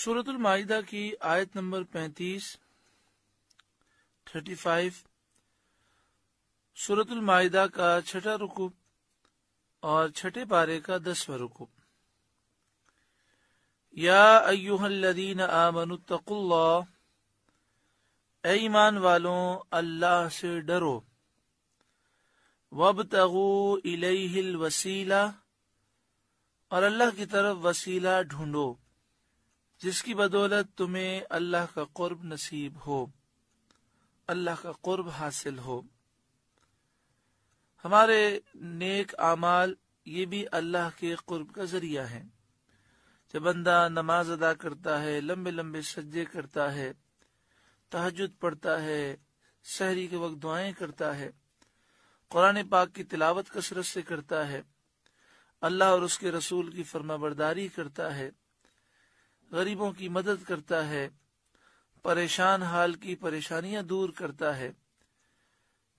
सूरतुल की आयत नंबर 35, 35, सूरतुल माइदा का छठा रुकू और छठे पारे का दसवा रुकू या अयुहल्लदीन आमनुतकुल्ला ए ईमान वालों अल्लाह से डरो वब तगु इलेहिल वसीला और अल्लाह की तरफ वसीला ढूंढो जिसकी बदौलत तुम्हें अल्लाह का कुर्ब नसीब हो अल्लाह का कुर्ब हासिल हो हमारे नेक आमाल ये भी अल्लाह के कुर्ब का जरिया है जब बंदा नमाज अदा करता है लंबे लंबे सज्जे करता है तहजद पढ़ता है शहरी के वक्त दुआएं करता है कुरान पाक की तिलावत कसरत से करता है अल्लाह और उसके रसूल की फर्माबरदारी करता है गरीबों की मदद करता है परेशान हाल की परेशानियां दूर करता है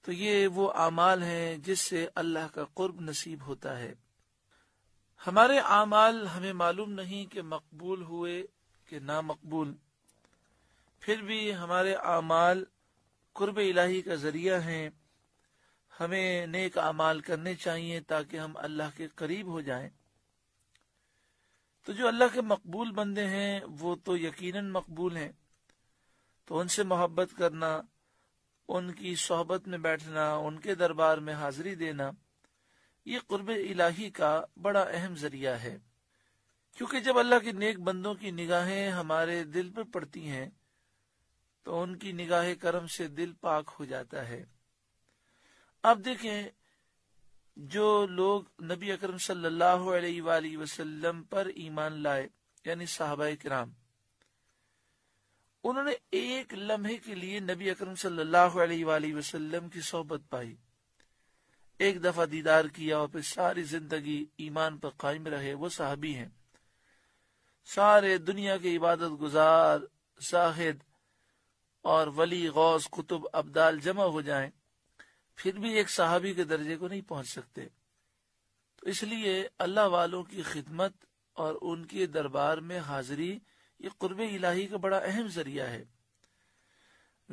तो ये वो अमाल हैं जिससे अल्लाह का कुर्ब नसीब होता है हमारे अमाल हमें मालूम नहीं कि मकबूल हुए कि ना मकबूल फिर भी हमारे अमाल कुर्ब इलाही का जरिया हैं हमें नेक अमाल करने चाहिए ताकि हम अल्लाह के करीब हो जाएं। तो जो अल्लाह के मकबूल बंदे हैं वो तो यकीनन मकबूल हैं तो उनसे मोहब्बत करना उनकी सोहबत में बैठना उनके दरबार में हाजिरी देना ये कुर्ब इलाही का बड़ा अहम जरिया है क्योंकि जब अल्लाह के नेक बंदों की निगाहें हमारे दिल पर पड़ती हैं तो उनकी निगाह करम से दिल पाक हो जाता है अब देखें जो लोग नबी अकरम सल्लल्लाहु अलैहि वसल्लम पर ईमान लाए यानी साहबा कराम उन्होंने एक लम्हे के लिए नबी अकरम सल्लल्लाहु अलैहि वसल्लम की सोहबत पाई एक दफा दीदार किया और फिर सारी जिंदगी ईमान पर कायम रहे वो साहबी हैं सारे दुनिया के इबादत गुजार साहिद और वली गौस कुतुब अब्दाल जमा हो जाएं फिर भी एक सहाबी के दर्जे को नहीं पहुंच सकते तो इसलिए अल्लाह वालों की खिदमत और उनके दरबार में हाजिरी ये कुर्ब इलाही का बड़ा अहम जरिया है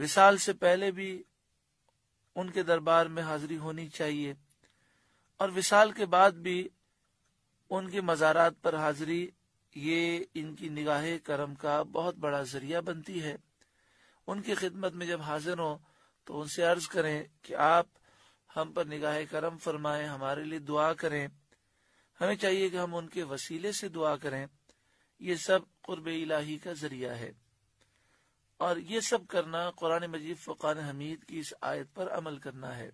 विशाल से पहले भी उनके दरबार में हाजिरी होनी चाहिए और विशाल के बाद भी उनके मज़ारात पर हाजिरी ये इनकी निगाह करम का बहुत बड़ा जरिया बनती है उनकी खिदमत में जब हाजिर हों तो उनसे अर्ज करें कि आप हम पर निगाह करम फरमाएं हमारे लिए दुआ करें हमें चाहिए कि हम उनके वसीले से दुआ करें ये सब कुर्ब इलाही का जरिया है और ये सब करना कुरान मजीद फ़ुकान हमीद की इस आयत पर अमल करना है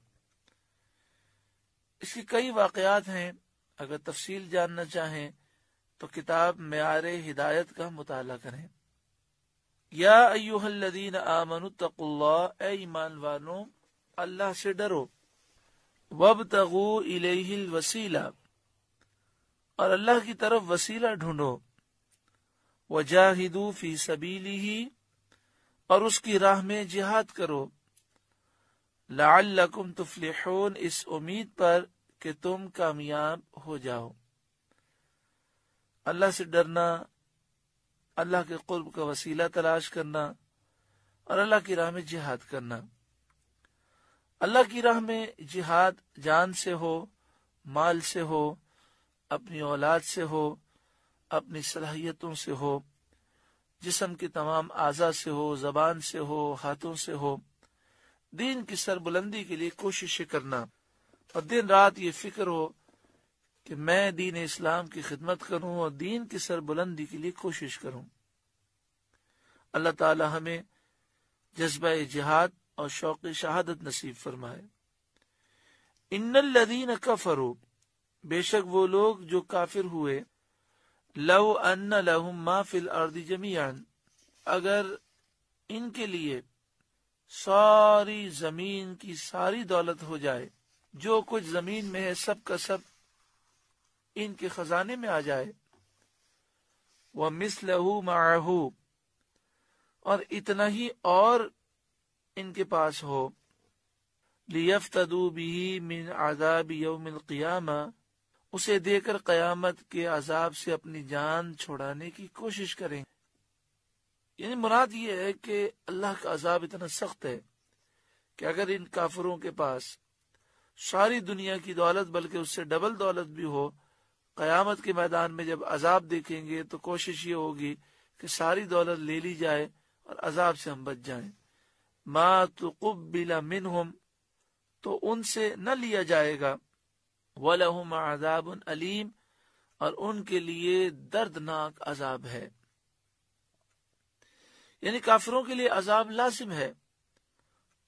इसके कई वाकयात हैं अगर तफसील जानना चाहें तो किताब मैार हिदायत का मुताला करें या अयुहल्लदीन आमनु ईमान वालों अल्लाह से डरो वब तगु वसीला और अल्लाह की तरफ वसीला ढूंढो वजाहिदू फी सबीली ही और उसकी राह में जिहाद करो लाकुम तुफलिहोन इस उम्मीद पर कि तुम कामयाब हो जाओ अल्लाह से डरना अल्लाह के कुर्ब का वसीला तलाश करना और अल्लाह की राह में जिहाद करना अल्लाह की राह में जिहाद जान से हो माल से हो अपनी औलाद से हो अपनी सलाहियतों से हो जिसम के तमाम आज़ा से हो जबान से हो हाथों से हो दीन की सरबुलंदी के लिए कोशिश करना और दिन रात ये फिक्र हो कि मैं दीन इस्लाम की खिदमत करूं और दीन की सरबुलंदी के लिए कोशिश करूं अल्लाह ताला हमें जज्बा जिहाद और शौक शहादत नसीब फरमाए का फरूब बेशक वो लोग जो काफिर हुए लव अन्न लहुम माफिल अर्दी जमीन अगर इनके लिए सारी जमीन की सारी दौलत हो जाए जो कुछ जमीन में है सब का सब इनके खजाने में आ जाए वह लहू माहू और इतना ही और इनके पास हो लियफ्तू भी मिन आजाब यौमिल क्या उसे देकर कयामत के अजाब से अपनी जान छुड़ाने की कोशिश करें यानी मुराद ये है कि अल्लाह का अजाब इतना सख्त है कि अगर इन काफरों के पास सारी दुनिया की दौलत बल्कि उससे डबल दौलत भी हो क़यामत के मैदान में जब अजाब देखेंगे तो कोशिश ये होगी कि सारी दौलत ले ली जाए और अजाब से हम बच जाए माँ तो कुबिला मिन हम तो उनसे न लिया जाएगा वलहुम अजाब अलीम और उनके लिए दर्दनाक अजाब है यानी काफिरों के लिए अजाब लाजिम है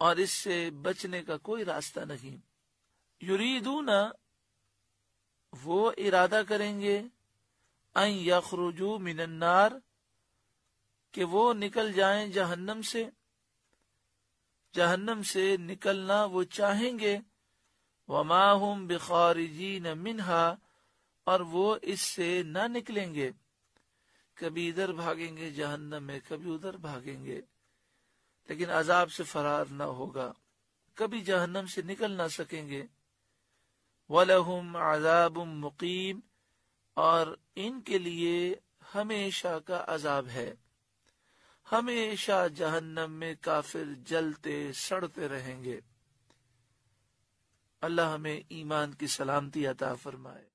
और इससे बचने का कोई रास्ता नहीं युरीदू वो इरादा करेंगे मिनन्नार के वो निकल जाएं जहन्नम से जहन्नम से निकलना वो चाहेंगे वमाहुम बिखारिजी न मिनहा और वो इससे न निकलेंगे कभी इधर भागेंगे जहन्नम में कभी उधर भागेंगे लेकिन अजाब से फरार न होगा कभी जहन्नम से निकल ना सकेंगे वलहुम आजाब मुकीम और इनके लिए हमेशा का अजाब है हमेशा जहन्नम में काफिर जलते सड़ते रहेंगे अल्लाह हमें ईमान की सलामती अता फरमाए